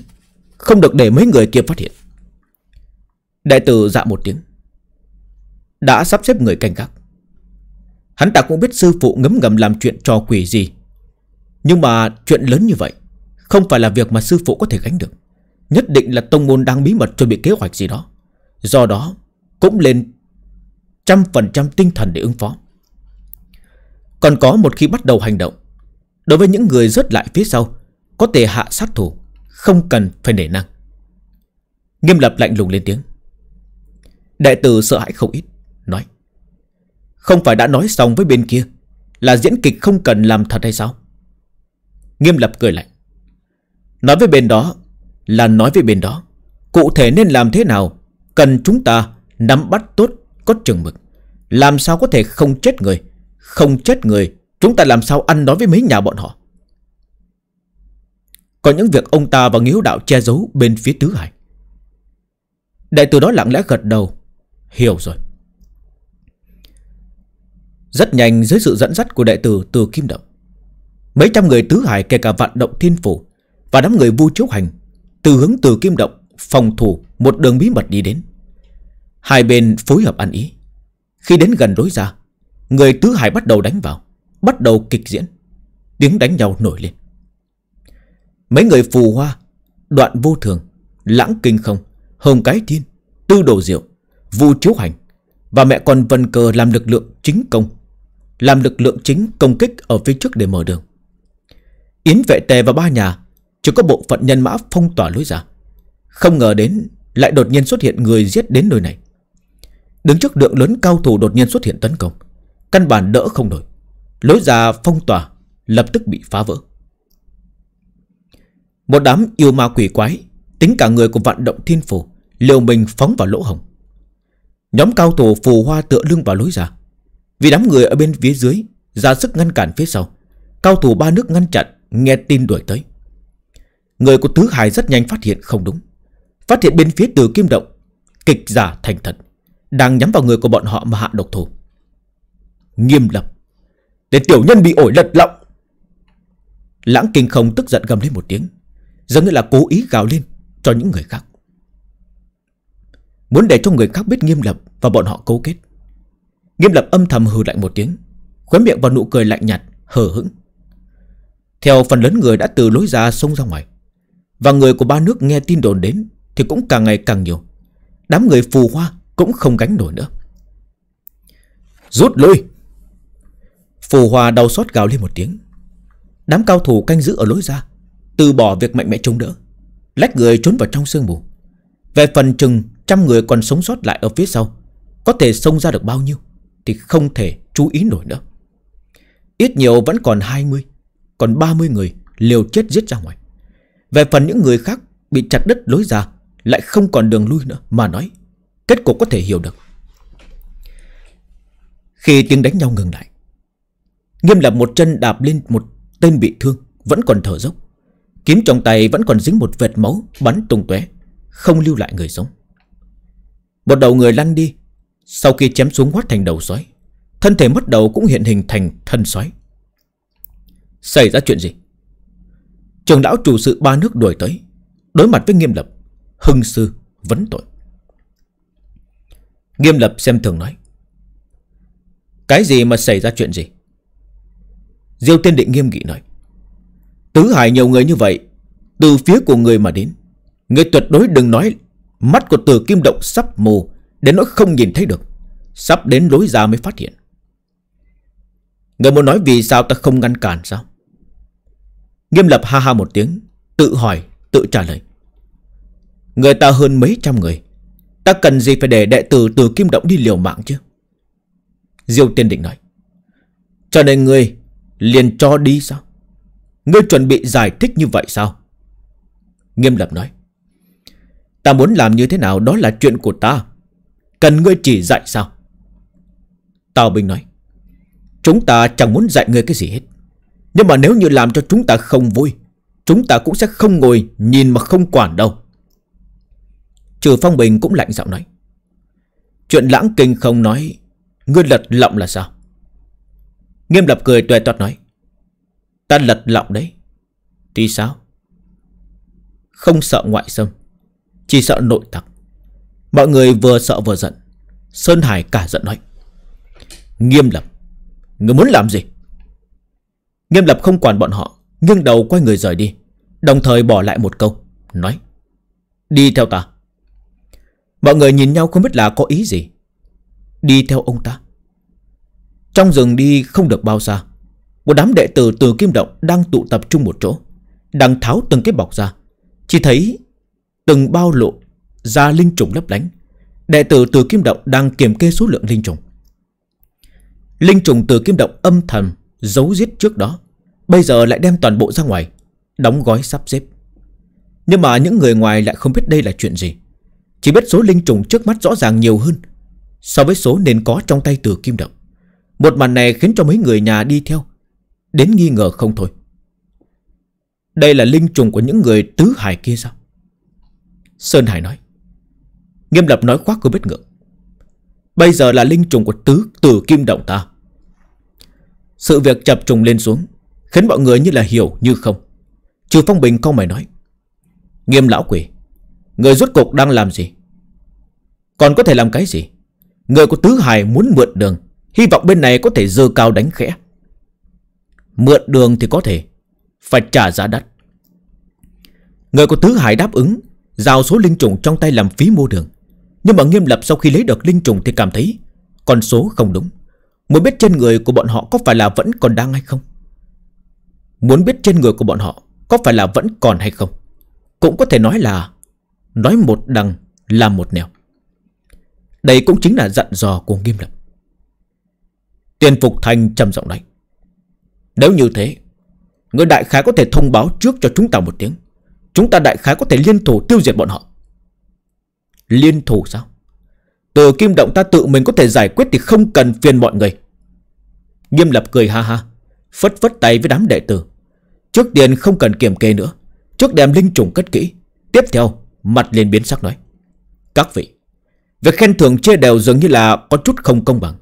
Không được để mấy người kia phát hiện đại tử dạ một tiếng Đã sắp xếp người canh gác Hắn ta cũng biết sư phụ ngấm ngầm làm chuyện trò quỷ gì Nhưng mà chuyện lớn như vậy Không phải là việc mà sư phụ có thể gánh được Nhất định là tông môn đang bí mật chuẩn bị kế hoạch gì đó Do đó cũng lên trăm phần trăm tinh thần để ứng phó Còn có một khi bắt đầu hành động Đối với những người rớt lại phía sau Có thể hạ sát thủ Không cần phải nể năng Nghiêm lập lạnh lùng lên tiếng đại tử sợ hãi không ít Nói Không phải đã nói xong với bên kia Là diễn kịch không cần làm thật hay sao Nghiêm lập cười lạnh Nói với bên đó Là nói với bên đó Cụ thể nên làm thế nào Cần chúng ta nắm bắt tốt Có chừng mực Làm sao có thể không chết người Không chết người Chúng ta làm sao ăn nói với mấy nhà bọn họ có những việc ông ta và nghiếu đạo che giấu bên phía tứ hải Đại tử đó lặng lẽ gật đầu Hiểu rồi Rất nhanh dưới sự dẫn dắt của đại tử từ Kim Động Mấy trăm người tứ hải kể cả vạn động thiên phủ Và đám người vu chiếu hành Từ hướng từ Kim Động Phòng thủ một đường bí mật đi đến Hai bên phối hợp ăn ý Khi đến gần đối ra Người tứ hải bắt đầu đánh vào bắt đầu kịch diễn. Tiếng đánh nhau nổi lên. Mấy người phù hoa, đoạn vô thường, lãng kinh không, hồng cái thiên, tư đồ diệu, vu chiếu hành và mẹ còn vần cờ làm lực lượng chính công, làm lực lượng chính công kích ở phía trước để mở đường. Yến vệ tề và ba nhà chỉ có bộ phận nhân mã phong tỏa lối ra. Không ngờ đến lại đột nhiên xuất hiện người giết đến nơi này. Đứng trước lượng lớn cao thủ đột nhiên xuất hiện tấn công, căn bản đỡ không nổi. Lối ra phong tỏa Lập tức bị phá vỡ Một đám yêu ma quỷ quái Tính cả người của vạn động thiên phủ Liều mình phóng vào lỗ hồng Nhóm cao thủ phù hoa tựa lưng vào lối ra Vì đám người ở bên phía dưới Ra sức ngăn cản phía sau Cao thủ ba nước ngăn chặn Nghe tin đuổi tới Người của Tứ Hải rất nhanh phát hiện không đúng Phát hiện bên phía từ kim động Kịch giả thành thật Đang nhắm vào người của bọn họ mà hạ độc thủ Nghiêm lập để tiểu nhân bị ổi lật lọng Lãng kinh không tức giận gầm lên một tiếng Giống như là cố ý gào lên Cho những người khác Muốn để cho người khác biết nghiêm lập Và bọn họ cấu kết Nghiêm lập âm thầm hừ lạnh một tiếng Khuế miệng vào nụ cười lạnh nhạt hờ hững Theo phần lớn người đã từ lối ra xông ra ngoài Và người của ba nước nghe tin đồn đến Thì cũng càng ngày càng nhiều Đám người phù hoa cũng không gánh nổi nữa Rút lui Phù hòa đau xót gào lên một tiếng Đám cao thủ canh giữ ở lối ra Từ bỏ việc mạnh mẽ chống đỡ Lách người trốn vào trong sương mù Về phần chừng trăm người còn sống sót lại ở phía sau Có thể xông ra được bao nhiêu Thì không thể chú ý nổi nữa Ít nhiều vẫn còn 20 Còn 30 người liều chết giết ra ngoài Về phần những người khác Bị chặt đứt lối ra Lại không còn đường lui nữa mà nói Kết cục có thể hiểu được Khi tiếng đánh nhau ngừng lại Nghiêm lập một chân đạp lên một tên bị thương Vẫn còn thở dốc Kiếm trong tay vẫn còn dính một vệt máu Bắn tung tóe Không lưu lại người sống Một đầu người lăn đi Sau khi chém xuống hoát thành đầu sói Thân thể mất đầu cũng hiện hình thành thân sói Xảy ra chuyện gì Trường lão chủ sự ba nước đuổi tới Đối mặt với nghiêm lập Hưng sư vấn tội Nghiêm lập xem thường nói Cái gì mà xảy ra chuyện gì Diêu Tiên Định nghiêm nghị nói Tứ hại nhiều người như vậy Từ phía của người mà đến Người tuyệt đối đừng nói Mắt của từ kim động sắp mù Đến nỗi không nhìn thấy được Sắp đến lối ra mới phát hiện Người muốn nói vì sao ta không ngăn cản sao Nghiêm lập ha ha một tiếng Tự hỏi, tự trả lời Người ta hơn mấy trăm người Ta cần gì phải để đệ tử từ kim động đi liều mạng chứ Diêu tiên định nói Cho nên người Liền cho đi sao Ngươi chuẩn bị giải thích như vậy sao Nghiêm lập nói Ta muốn làm như thế nào đó là chuyện của ta Cần ngươi chỉ dạy sao Tào Bình nói Chúng ta chẳng muốn dạy ngươi cái gì hết Nhưng mà nếu như làm cho chúng ta không vui Chúng ta cũng sẽ không ngồi Nhìn mà không quản đâu Trừ Phong Bình cũng lạnh giọng nói Chuyện lãng kinh không nói Ngươi lật lọng là sao Nghiêm lập cười tuệ toát nói Ta lật lọng đấy Thì sao Không sợ ngoại xâm Chỉ sợ nội tặc Mọi người vừa sợ vừa giận Sơn Hải cả giận nói Nghiêm lập Người muốn làm gì Nghiêm lập không quản bọn họ Nghiêng đầu quay người rời đi Đồng thời bỏ lại một câu Nói Đi theo ta Mọi người nhìn nhau không biết là có ý gì Đi theo ông ta trong rừng đi không được bao xa Một đám đệ tử từ Kim Động đang tụ tập trung một chỗ Đang tháo từng cái bọc ra Chỉ thấy từng bao lộ ra linh trùng lấp lánh Đệ tử từ Kim Động đang kiểm kê số lượng linh trùng Linh trùng từ Kim Động âm thầm Giấu giết trước đó Bây giờ lại đem toàn bộ ra ngoài Đóng gói sắp xếp Nhưng mà những người ngoài lại không biết đây là chuyện gì Chỉ biết số linh trùng trước mắt rõ ràng nhiều hơn So với số nên có trong tay từ Kim Động một màn này khiến cho mấy người nhà đi theo Đến nghi ngờ không thôi Đây là linh trùng của những người tứ hải kia sao Sơn Hải nói Nghiêm lập nói khoác của bất ngược Bây giờ là linh trùng của tứ từ kim động ta Sự việc chập trùng lên xuống Khiến mọi người như là hiểu như không Trừ Phong Bình câu mày nói Nghiêm lão quỷ Người rốt cuộc đang làm gì Còn có thể làm cái gì Người của Tứ Hải muốn mượn đường Hy vọng bên này có thể dơ cao đánh khẽ Mượn đường thì có thể Phải trả giá đắt Người của Tứ Hải đáp ứng Giao số linh trùng trong tay làm phí mua đường Nhưng mà nghiêm lập sau khi lấy được linh trùng Thì cảm thấy con số không đúng Muốn biết trên người của bọn họ có phải là vẫn còn đang hay không Muốn biết trên người của bọn họ Có phải là vẫn còn hay không Cũng có thể nói là Nói một đằng là một nẻo Đây cũng chính là dặn dò của nghiêm lập Tiền Phục Thành trầm giọng nói Nếu như thế Người đại khái có thể thông báo trước cho chúng ta một tiếng Chúng ta đại khái có thể liên thủ tiêu diệt bọn họ Liên thủ sao Từ kim động ta tự mình có thể giải quyết Thì không cần phiền mọi người Nghiêm lập cười ha ha Phất phất tay với đám đệ tử Trước tiên không cần kiểm kê nữa Trước đem linh trùng cất kỹ Tiếp theo mặt liền biến sắc nói Các vị Việc khen thưởng chia đều dường như là có chút không công bằng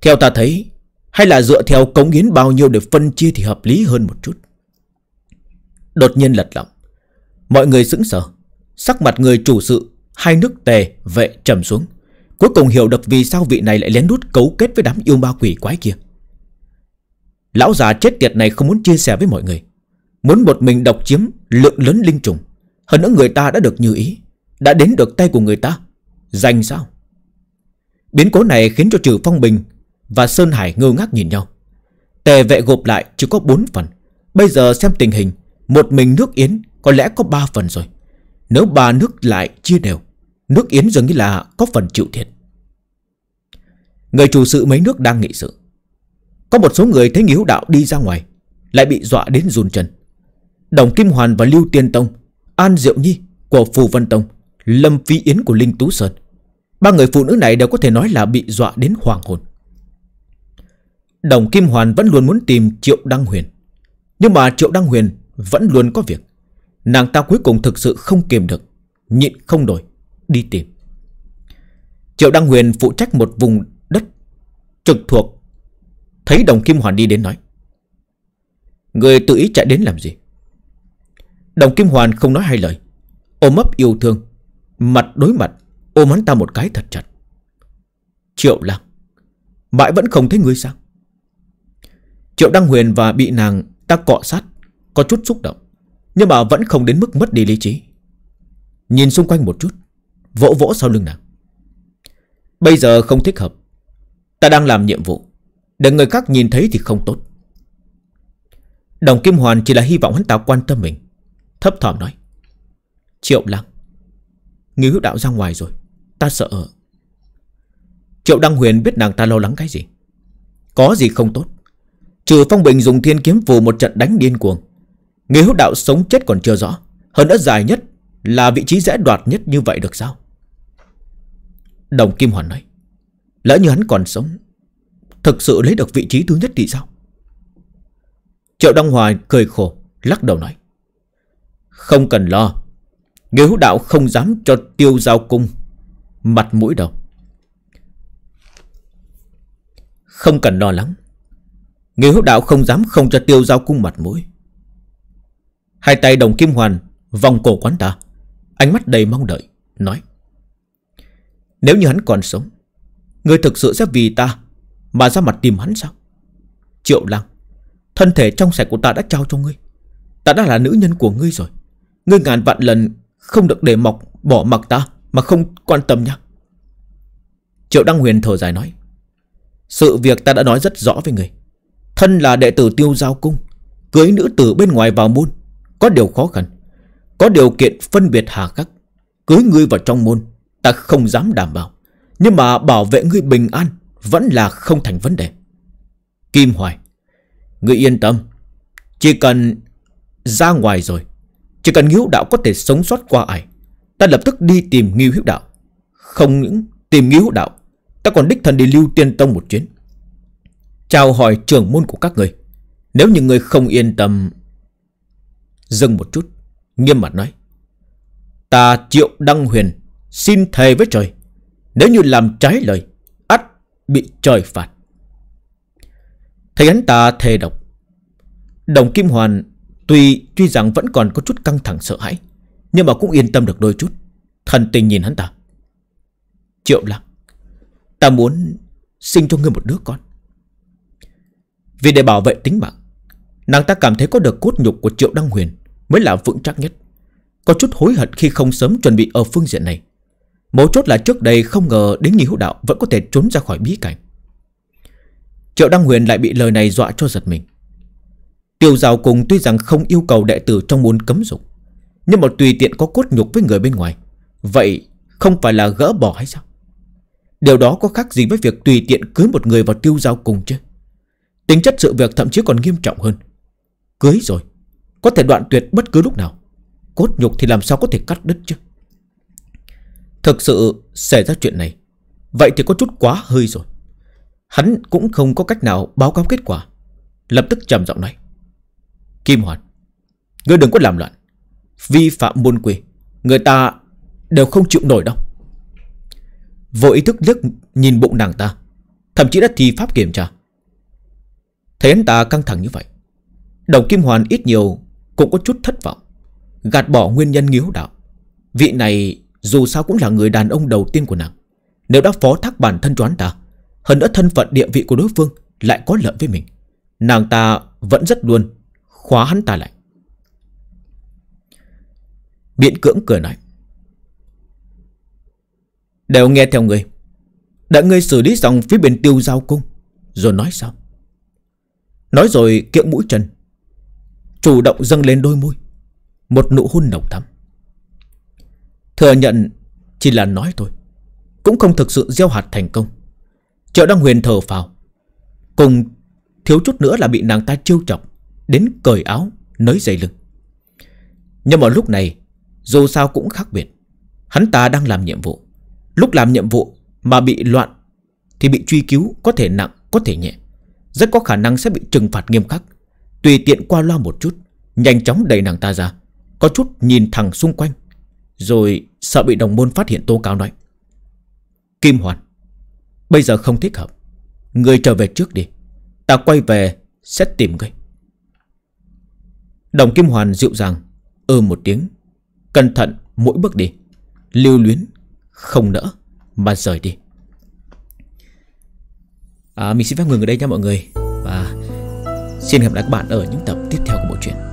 Theo ta thấy hay là dựa theo cống hiến bao nhiêu để phân chia thì hợp lý hơn một chút Đột nhiên lật lọng Mọi người sững sờ Sắc mặt người chủ sự Hai nước tề vệ trầm xuống Cuối cùng hiểu được vì sao vị này lại lén đút cấu kết với đám yêu ma quỷ quái kia Lão già chết tiệt này không muốn chia sẻ với mọi người Muốn một mình độc chiếm lượng lớn linh trùng Hơn nữa người ta đã được như ý Đã đến được tay của người ta Danh sao Biến cố này khiến cho trừ phong bình và Sơn Hải ngơ ngác nhìn nhau Tề vệ gộp lại chỉ có 4 phần Bây giờ xem tình hình Một mình nước Yến có lẽ có 3 phần rồi Nếu ba nước lại chia đều Nước Yến dường như là có phần chịu thiệt Người chủ sự mấy nước đang nghị sự Có một số người thấy nghỉ hữu đạo đi ra ngoài Lại bị dọa đến run chân Đồng Kim Hoàn và Lưu Tiên Tông An Diệu Nhi của Phù Vân Tông Lâm Phi Yến của Linh Tú Sơn Ba người phụ nữ này đều có thể nói là bị dọa đến hoàng hồn Đồng Kim Hoàn vẫn luôn muốn tìm Triệu Đăng Huyền Nhưng mà Triệu Đăng Huyền vẫn luôn có việc Nàng ta cuối cùng thực sự không kiềm được Nhịn không nổi Đi tìm Triệu Đăng Huyền phụ trách một vùng đất Trực thuộc Thấy Đồng Kim Hoàn đi đến nói Người tự ý chạy đến làm gì Đồng Kim Hoàn không nói hai lời Ôm ấp yêu thương Mặt đối mặt Ôm hắn ta một cái thật chặt Triệu Lăng Mãi vẫn không thấy ngươi sao Triệu Đăng Huyền và bị nàng ta cọ sát Có chút xúc động Nhưng mà vẫn không đến mức mất đi lý trí Nhìn xung quanh một chút Vỗ vỗ sau lưng nàng Bây giờ không thích hợp Ta đang làm nhiệm vụ Để người khác nhìn thấy thì không tốt Đồng Kim Hoàn chỉ là hy vọng hắn ta quan tâm mình Thấp thỏm nói Triệu Lăng người hữu đạo ra ngoài rồi Ta sợ Triệu Đăng Huyền biết nàng ta lo lắng cái gì Có gì không tốt Trừ Phong Bình dùng thiên kiếm phù một trận đánh điên cuồng Người hữu đạo sống chết còn chưa rõ Hơn đã dài nhất Là vị trí dễ đoạt nhất như vậy được sao Đồng Kim Hoàn nói Lỡ như hắn còn sống Thực sự lấy được vị trí thứ nhất thì sao Triệu Đăng Hoài cười khổ Lắc đầu nói Không cần lo Người hữu đạo không dám cho tiêu giao cung Mặt mũi đâu Không cần lo lắng Người hữu đạo không dám không cho tiêu giao cung mặt mũi Hai tay đồng kim hoàn Vòng cổ quán ta Ánh mắt đầy mong đợi Nói Nếu như hắn còn sống Người thực sự sẽ vì ta Mà ra mặt tìm hắn sao Triệu lăng Thân thể trong sạch của ta đã trao cho ngươi Ta đã là nữ nhân của ngươi rồi Ngươi ngàn vạn lần không được để mọc Bỏ mặc ta mà không quan tâm nhá Triệu Đăng Huyền thở dài nói Sự việc ta đã nói rất rõ với người Thân là đệ tử tiêu giao cung Cưới nữ tử bên ngoài vào môn Có điều khó khăn Có điều kiện phân biệt hà khắc Cưới ngươi vào trong môn Ta không dám đảm bảo Nhưng mà bảo vệ ngươi bình an Vẫn là không thành vấn đề Kim Hoài Ngươi yên tâm Chỉ cần ra ngoài rồi Chỉ cần nghiễu đạo có thể sống sót qua ải Ta lập tức đi tìm nghiêu hữu đạo Không những tìm nghiêu hữu đạo Ta còn đích thân đi lưu tiên tông một chuyến Chào hỏi trưởng môn của các người Nếu những người không yên tâm Dừng một chút Nghiêm mặt nói Ta triệu đăng huyền Xin thề với trời Nếu như làm trái lời ắt bị trời phạt Thấy hắn ta thề độc Đồng Kim Hoàn Tuy tuy rằng vẫn còn có chút căng thẳng sợ hãi Nhưng mà cũng yên tâm được đôi chút Thần tình nhìn hắn ta Triệu lăng Ta muốn sinh cho ngươi một đứa con vì để bảo vệ tính mạng Nàng ta cảm thấy có được cốt nhục của Triệu Đăng Huyền Mới là vững chắc nhất Có chút hối hận khi không sớm chuẩn bị ở phương diện này Mấu chốt là trước đây không ngờ Đến Nhi Hữu Đạo vẫn có thể trốn ra khỏi bí cảnh Triệu Đăng Huyền lại bị lời này dọa cho giật mình Tiêu Giao Cùng tuy rằng không yêu cầu đệ tử trong môn cấm dục Nhưng mà tùy tiện có cốt nhục với người bên ngoài Vậy không phải là gỡ bỏ hay sao Điều đó có khác gì với việc tùy tiện cưới một người vào tiêu giao cùng chứ Tính chất sự việc thậm chí còn nghiêm trọng hơn Cưới rồi Có thể đoạn tuyệt bất cứ lúc nào Cốt nhục thì làm sao có thể cắt đứt chứ Thực sự xảy ra chuyện này Vậy thì có chút quá hơi rồi Hắn cũng không có cách nào báo cáo kết quả Lập tức trầm giọng nói Kim Hoàn Ngươi đừng có làm loạn Vi phạm môn quy Người ta đều không chịu nổi đâu Vô ý thức liếc nhìn bụng nàng ta Thậm chí đã thi pháp kiểm tra Thấy hắn ta căng thẳng như vậy Đồng Kim Hoàn ít nhiều Cũng có chút thất vọng Gạt bỏ nguyên nhân nghiếu đạo Vị này dù sao cũng là người đàn ông đầu tiên của nàng Nếu đã phó thác bản thân cho hắn ta Hơn nữa thân phận địa vị của đối phương Lại có lợi với mình Nàng ta vẫn rất luôn Khóa hắn ta lại Biện cưỡng cười nói Đều nghe theo người Đã ngươi xử lý xong phía bên tiêu giao cung Rồi nói sao Nói rồi kiệu mũi chân Chủ động dâng lên đôi môi Một nụ hôn nồng thắm Thừa nhận chỉ là nói thôi Cũng không thực sự gieo hạt thành công chợ đang Huyền thở phào Cùng thiếu chút nữa là bị nàng ta trêu chọc Đến cởi áo Nới dây lưng Nhưng mà lúc này Dù sao cũng khác biệt Hắn ta đang làm nhiệm vụ Lúc làm nhiệm vụ mà bị loạn Thì bị truy cứu có thể nặng có thể nhẹ rất có khả năng sẽ bị trừng phạt nghiêm khắc Tùy tiện qua loa một chút Nhanh chóng đẩy nàng ta ra Có chút nhìn thẳng xung quanh Rồi sợ bị đồng môn phát hiện tố cáo nói Kim Hoàn Bây giờ không thích hợp Người trở về trước đi Ta quay về sẽ tìm ngươi Đồng Kim Hoàn dịu dàng Ơ ừ một tiếng Cẩn thận mỗi bước đi Lưu luyến Không nỡ Mà rời đi à, Mình xin phép ngừng ở đây nha mọi người Và xin hẹn gặp lại các bạn ở những tập tiếp theo của bộ truyện